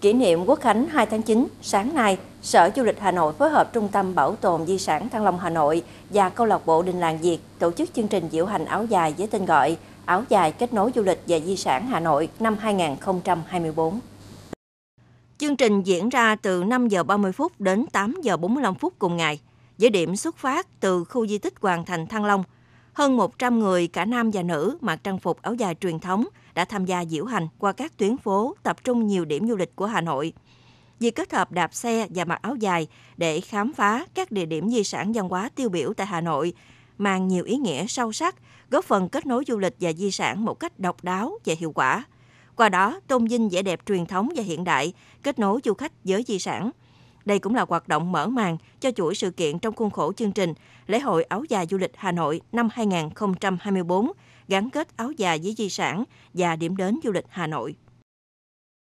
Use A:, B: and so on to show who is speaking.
A: Kỷ niệm Quốc khánh 2 tháng 9, sáng nay, Sở Du lịch Hà Nội phối hợp Trung tâm Bảo tồn Di sản Thăng Long Hà Nội và câu lạc bộ Đình Làng Việt tổ chức chương trình diễu hành áo dài với tên gọi Áo dài kết nối du lịch và di sản Hà Nội năm 2024. Chương trình diễn ra từ 5 giờ 30 phút đến 8 giờ 45 phút cùng ngày, với điểm xuất phát từ khu di tích Hoàng thành Thăng Long – hơn 100 người, cả nam và nữ, mặc trang phục áo dài truyền thống đã tham gia diễu hành qua các tuyến phố tập trung nhiều điểm du lịch của Hà Nội. Việc kết hợp đạp xe và mặc áo dài để khám phá các địa điểm di sản văn hóa tiêu biểu tại Hà Nội mang nhiều ý nghĩa sâu sắc, góp phần kết nối du lịch và di sản một cách độc đáo và hiệu quả. Qua đó, tôn vinh vẻ đẹp truyền thống và hiện đại, kết nối du khách với di sản – đây cũng là hoạt động mở màn cho chuỗi sự kiện trong khuôn khổ chương trình Lễ hội áo dài du lịch Hà Nội năm 2024, gắn kết áo dài với di sản và điểm đến du lịch Hà Nội.